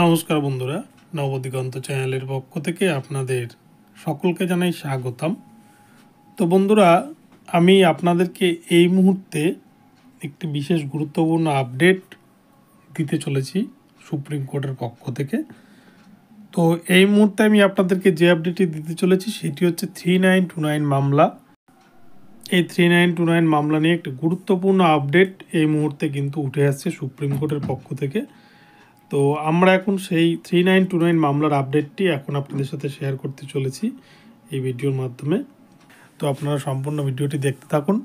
নমস্কার বন্ধুরা নবদিগন্ত চ্যানেলের পক্ষ থেকে আপনাদের সকলকে জানাই স্বাগতম তো বন্ধুরা আমি আপনাদেরকে এই মুহূর্তে একটি বিশেষ গুরুত্বপূর্ণ আপডেট দিতে চলেছি সুপ্রিম কোর্টের পক্ষ থেকে তো এই মুহূর্তে আমি আপনাদেরকে যে আপডেটটি দিতে চলেছি সেটি হচ্ছে থ্রি নাইন টু নাইন মামলা এই থ্রি নাইন টু নাইন মামলা নিয়ে একটি গুরুত্বপূর্ণ আপডেট এই মুহূর্তে কিন্তু উঠে আসছে সুপ্রিম কোর্টের পক্ষ থেকে তো আমরা এখন সেই থ্রি নাইন টু নাইন মামলার আপডেটটি এখন আপনাদের সাথে শেয়ার করতে চলেছি এই ভিডিওর মাধ্যমে তো আপনারা সম্পূর্ণ ভিডিওটি দেখতে থাকুন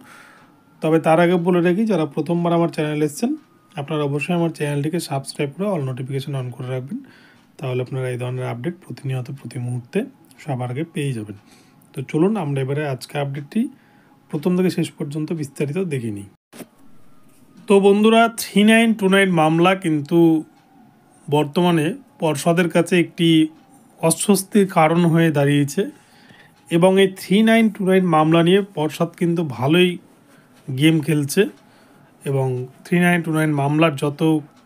তবে তার আগে বলে রাখি যারা প্রথমবার আমার চ্যানেল এসছেন আপনারা অবশ্যই আমার চ্যানেলটিকে সাবস্ক্রাইব করে অল নোটিফিকেশান অন করে রাখবেন তাহলে আপনারা এই ধরনের আপডেট প্রতিনিয়ত প্রতি মুহূর্তে সবার আগে পেয়ে যাবেন তো চলুন আমরা এবারে আজকে আপডেটটি প্রথম থেকে শেষ পর্যন্ত বিস্তারিত দেখিনি তো বন্ধুরা থ্রি নাইন টু নাইন মামলা কিন্তু বর্তমানে পর্ষদের কাছে একটি অস্বস্তির কারণ হয়ে দাঁড়িয়েছে এবং এই থ্রি নাইন টু নাইন মামলা নিয়ে পর্ষদ কিন্তু ভালোই গেম খেলছে এবং থ্রি নাইন টু নাইন মামলার যত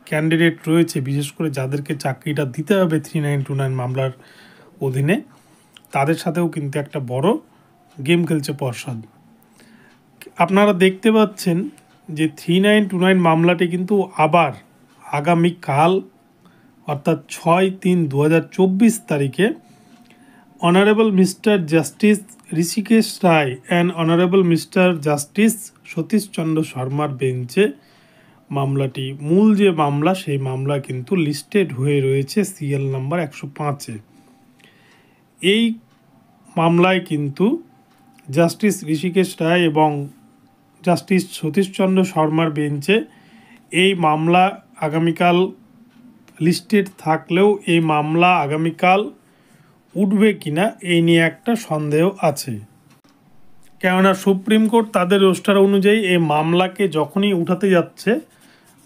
ক্যান্ডিডেট রয়েছে বিশেষ করে যাদেরকে চাকরিটা দিতে হবে থ্রি নাইন টু নাইন মামলার অধীনে তাদের সাথেও কিন্তু একটা বড় গেম খেলছে পর্ষদ আপনারা দেখতে পাচ্ছেন যে থ্রি নাইন টু নাইন মামলাটি কিন্তু আবার আগামীকাল অর্থাৎ ছয় তিন দু তারিখে honourable mister justice Rishikesh Roy and honourable mister justice Satishchandra শর্মার বেঞ্চে মামলাটি মূল যে মামলা সেই মামলা কিন্তু লিস্টেড হয়ে রয়েছে সিএল নাম্বার একশো পাঁচে এই মামলায় কিন্তু জাস্টিস ঋষিকেশ রায় এবং জাস্টিস সতীশচন্দ্র শর্মার বেঞ্চে এই মামলা আগামীকাল লিস্টেড থাকলেও এই মামলা আগামীকাল উঠবে কিনা এই নিয়ে একটা সন্দেহ আছে কেননা সুপ্রিম কোর্ট তাদের রোস্টার অনুযায়ী এই মামলাকে যখনই উঠাতে যাচ্ছে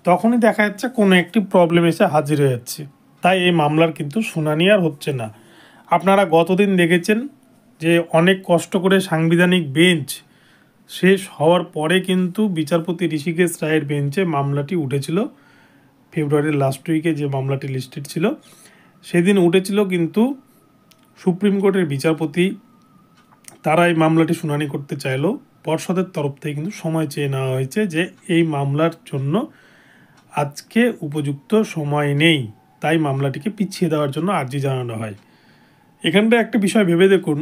তখনই দেখা যাচ্ছে কোনো একটি প্রবলেম এসে হাজির হয়ে যাচ্ছে তাই এই মামলার কিন্তু শুনানি আর হচ্ছে না আপনারা গতদিন দেখেছেন যে অনেক কষ্ট করে সাংবিধানিক বেঞ্চ শেষ হওয়ার পরে কিন্তু বিচারপতি ঋষিকেশ রায়ের বেঞ্চে মামলাটি উঠেছিল ফেব্রুয়ারির লাস্ট উইকে যে মামলাটি লিস্টেড ছিল সেদিন উঠেছিল কিন্তু সুপ্রিম কোর্টের বিচারপতি তারা এই মামলাটি শুনানি করতে চাইলো পর্ষদের তরফ থেকে কিন্তু সময় চেয়ে নেওয়া হয়েছে যে এই মামলার জন্য আজকে উপযুক্ত সময় নেই তাই মামলাটিকে পিছিয়ে দেওয়ার জন্য আর্জি জানানো হয় এখানটা একটা বিষয় ভেবে দেখুন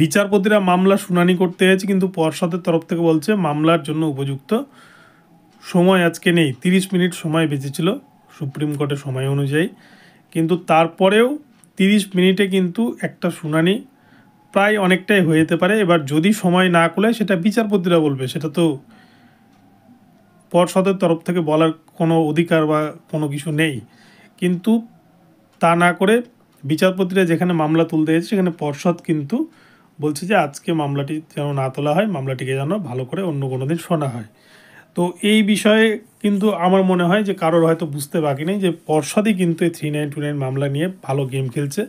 বিচারপতিরা মামলা শুনানি করতে হয়েছে কিন্তু পর্ষদের তরফ থেকে বলছে মামলার জন্য উপযুক্ত সময় আজকে নেই তিরিশ মিনিট সময় বেঁচেছিল সুপ্রিম কোর্টের সময় অনুযায়ী কিন্তু তারপরেও তিরিশ মিনিটে কিন্তু একটা শুনানি প্রায় অনেকটাই হয়ে যেতে পারে এবার যদি সময় না করলে সেটা বিচারপতিরা বলবে সেটা তো পর্ষদের তরফ থেকে বলার কোনো অধিকার বা কোনো কিছু নেই কিন্তু তা না করে বিচারপতিরা যেখানে মামলা তুলতে গেছে সেখানে পর্ষদ কিন্তু বলছে যে আজকে মামলাটি যেন না তোলা হয় মামলাটিকে যেন ভালো করে অন্য কোনো দিন শোনা হয় তো এই বিষয়ে কিন্তু আমার মনে হয় যে কারোর হয়তো বুঝতে বাকি নেই যে পর্ষদই কিন্তু এই থ্রি নাইন টু নাইন মামলা নিয়ে ভালো গেম খেলছে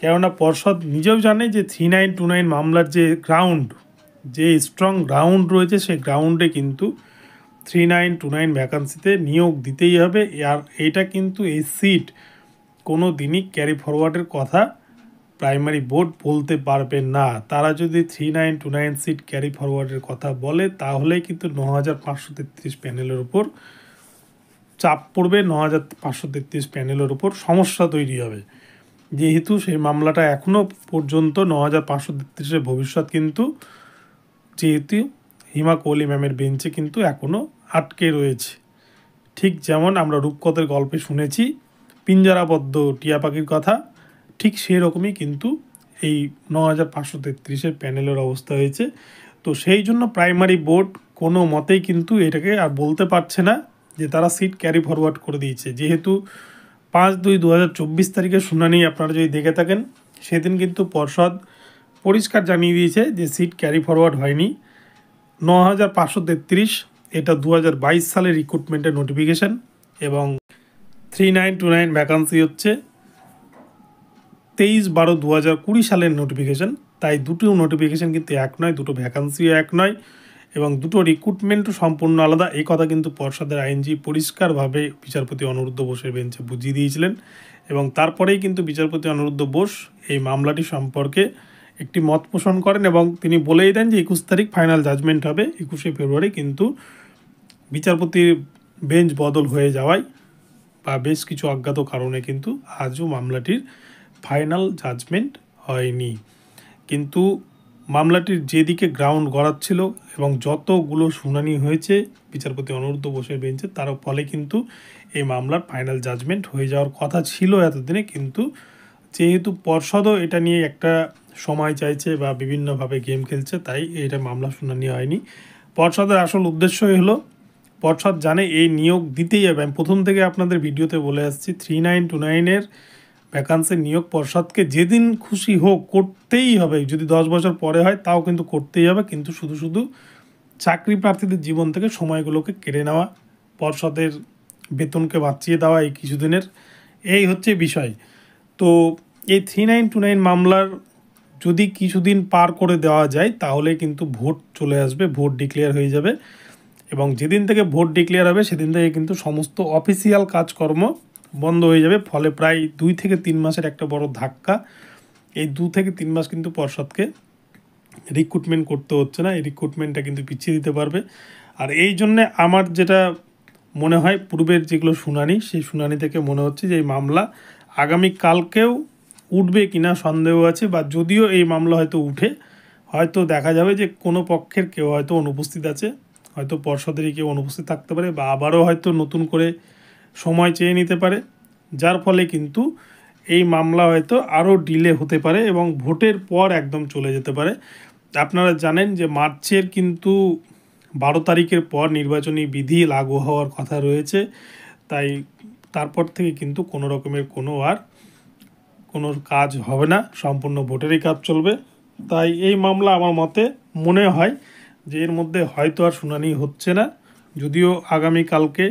কেননা পর্ষদ নিজেও জানে যে থ্রি নাইন টু নাইন মামলার যে গ্রাউন্ড যে স্ট্রং গ্রাউন্ড রয়েছে সেই গ্রাউন্ডে কিন্তু থ্রি নাইন টু নাইন ভ্যাকান্সিতে নিয়োগ দিতেই হবে আর এটা কিন্তু এই সিট কোনো দিনই ক্যারি ফরওয়ার্ডের কথা প্রাইমারি বোর্ড বলতে পারবে না তারা যদি three nine two nine seat carry ফরওয়ার্ডের কথা বলে তাহলে কিন্তু ন হাজার পাঁচশো তেত্রিশ প্যানেলের উপর চাপ পড়বে ন হাজার পাঁচশো তেত্রিশ প্যানেলের উপর সমস্যা তৈরি হবে যেহেতু সেই মামলাটা এখনও পর্যন্ত ন হাজার পাঁচশো তেত্রিশের ভবিষ্যৎ কিন্তু যেহেতু হিমা কোহলি ম্যামের বেঞ্চে কিন্তু এখনও আটকে রয়েছে ঠিক যেমন আমরা রূপকথের গল্পে শুনেছি পিঞ্জারাবদ্ধ টিয়া পাখির কথা ঠিক সেরকমই কিন্তু এই ন হাজার পাঁচশো তেত্রিশের প্যানেলের অবস্থা হয়েছে তো সেই জন্য প্রাইমারি বোর্ড কোনো মতেই কিন্তু এটাকে আর বলতে পারছে না যে তারা সিট ক্যারি ফরওয়ার্ড করে দিয়েছে যেহেতু পাঁচ দুই দু হাজার চব্বিশ তারিখের শুনানি আপনারা যদি দেখে থাকেন সেদিন কিন্তু পর্ষদ পরিষ্কার জানিয়ে দিয়েছে যে সিট ক্যারি ফরওয়ার্ড হয়নি ন হাজার পাঁচশো তেত্রিশ এটা দু হাজার বাইশ সালের রিক্রুটমেন্টের নোটিফিকেশান এবং three nine two nine vacancy হচ্ছে তেইশ বারো দু হাজার কুড়ি সালের নোটিফিকেশান তাই দুটো নোটিফিকেশান কিন্তু এক নয় দুটো ভ্যাকান্সিও এক নয় এবং দুটো রিক্রুটমেন্টও সম্পূর্ণ আলাদা এই কথা কিন্তু পর্ষদের আইনজীবী পরিষ্কারভাবে বিচারপতি অনুরুদ্ধ বোসের বেঞ্চে বুঝিয়ে দিয়েছিলেন এবং তারপরেই কিন্তু বিচারপতি অনুরুদ্ধ বোস এই মামলাটি সম্পর্কে একটি মত পোষণ করেন এবং তিনি বলেই দেন যে একুশ তারিখ ফাইনাল জাজমেন্ট হবে একুশে ফেব্রুয়ারি কিন্তু বিচারপতির বেঞ্চ বদল হয়ে যাওয়ায় বা বেশ কিছু অজ্ঞাত কারণে কিন্তু আজও মামলাটির ফাইনাল জাজমেন্ট হয়নি কিন্তু মামলাটির যেদিকে গ্রাউন্ড গড়াচ্ছিল এবং যতগুলো শুনানি হয়েছে বিচারপতি অনুরুদ্ধ বসে বেঞ্চে তার ফলে কিন্তু এই মামলার ফাইনাল জাজমেন্ট হয়ে যাওয়ার কথা ছিল এতদিনে কিন্তু যেহেতু পর্ষদও এটা নিয়ে একটা সময় চাইছে বা বিভিন্নভাবে গেম খেলছে তাই এটা মামলা শুনানি হয়নি পর্ষদের আসল উদ্দেশ্যই হলো পর্ষদ জানে এই নিয়োগ দিতেই হবে আমি প্রথম থেকে আপনাদের ভিডিওতে বলে আসছি থ্রি নাইন টু নাইনের ভ্যাকান্সি নিয়োগ পর্ষদকে যেদিন খুশি হোক করতেই হবে যদি দশ বছর পরে হয় তাও কিন্তু করতেই হবে কিন্তু শুধু শুধু চাকরি প্রার্থীদের জীবন থেকে সময়গুলোকে কেড়ে নেওয়া পর্ষদের বেতনকে বাঁচিয়ে দেওয়া এই কিছুদিনের এই হচ্ছে বিষয় তো এই থ্রি নাইন টু নাইন মামলার যদি কিছুদিন পার করে দেওয়া যায় তাহলে কিন্তু ভোট চলে আসবে ভোট ডিক্লেয়ার হয়ে যাবে এবং যেদিন থেকে ভোট ডিক্লেয়ার হবে সেদিন থেকে কিন্তু সমস্ত অফিসিয়াল কাজকর্ম বন্ধ হয়ে যাবে ফলে প্রায় দুই থেকে তিন মাসের একটা বড় ধাক্কা এই দু থেকে তিন মাস কিন্তু পর্ষদকে রিক্রুটমেন্ট করতে হচ্ছে না এই রিক্রুটমেন্টটা কিন্তু পিছিয়ে দিতে পারবে আর এই জন্যে আমার যেটা মনে হয় পূর্বের যেগুলো শুনানি সেই শুনানি থেকে মনে হচ্ছে যে এই মামলা আগামী কালকেও উঠবে কিনা সন্দেহ আছে বা যদিও এই মামলা হয়তো উঠে হয়তো দেখা যাবে যে কোনো পক্ষের কেউ হয়তো অনুপস্থিত আছে হয়তো পর্ষদেরই কেউ অনুপস্থিত থাকতে পারে বা আবারও হয়তো নতুন করে সময় চেয়ে নিতে পারে যার ফলে কিন্তু এই মামলা হয়তো আরও ডিলে হতে পারে এবং ভোটের পর একদম চলে যেতে পারে আপনারা জানেন যে মার্চের কিন্তু বারো তারিখের পর নির্বাচনী বিধি লাগু হওয়ার কথা রয়েছে তাই তারপর থেকে কিন্তু কোনো রকমের কোনো আর কোনো কাজ হবে না সম্পূর্ণ ভোটেরই কাজ চলবে তাই এই মামলা আমার মতে মনে হয় যে এর মধ্যে হয়তো আর শুনানি হচ্ছে না যদিও আগামীকালকে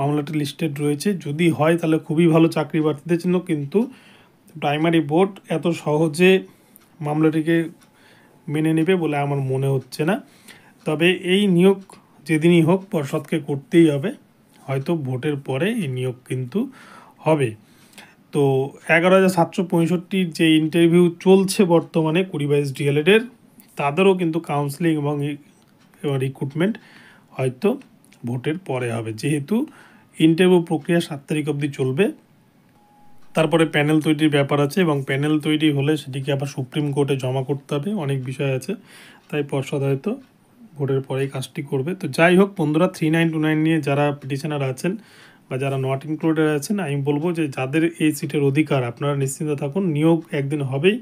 মামলাটি লিস্টেড রয়েছে যদি হয় তাহলে খুবই ভালো চাকরি প্রার্থীদের জন্য কিন্তু প্রাইমারি বোর্ড এত সহজে মামলাটিকে মেনে নেবে বলে আমার মনে হচ্ছে না তবে এই নিয়োগ যেদিনই হোক পর্ষদকে করতেই হবে হয়তো ভোটের পরে এই নিয়োগ কিন্তু হবে তো এগারো হাজার সাতশো পঁয়ষট্টির যে ইন্টারভিউ চলছে বর্তমানে কুড়ি বাইশ ডিএলএডের তাদেরও কিন্তু কাউন্সেলিং এবং রিক্রুটমেন্ট হয়তো ভোটের পরে হবে যেহেতু ইন্টারভিউ প্রক্রিয়া সাত তারিখ অবধি চলবে তারপরে প্যানেল তৈরির ব্যাপার আছে এবং প্যানেল তৈরি হলে সেটিকে আবার সুপ্রিম কোর্টে জমা করতে হবে অনেক বিষয় আছে তাই পর্ষদ হয়তো ভোটের পরেই কাজটি করবে তো যাই হোক বন্ধুরা থ্রি নাইন টু নাইন নিয়ে যারা পিটিশনার আছেন বা যারা নট ইনক্লুডেড আছেন আমি বলবো যে যাদের এই সিটের অধিকার আপনারা নিশ্চিন্ত থাকুন নিয়োগ একদিন হবেই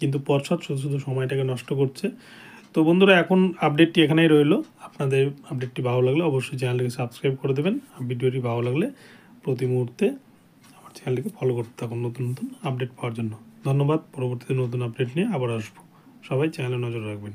কিন্তু পর্ষদ শুধু শুধু সময়টাকে নষ্ট করছে তো বন্ধুরা এখন আপডেটটি এখানেই রইলো আপনাদের আপডেটটি ভালো লাগলে অবশ্যই চ্যানেলটিকে সাবস্ক্রাইব করে দেবেন আর ভিডিওটি ভালো লাগলে প্রতি মুহূর্তে আমার চ্যানেলটিকে ফলো করতে থাকুন নতুন নতুন আপডেট পাওয়ার জন্য ধন্যবাদ পরবর্তীতে নতুন আপডেট নিয়ে আবার আসবো সবাই চ্যানেলে নজর রাখবেন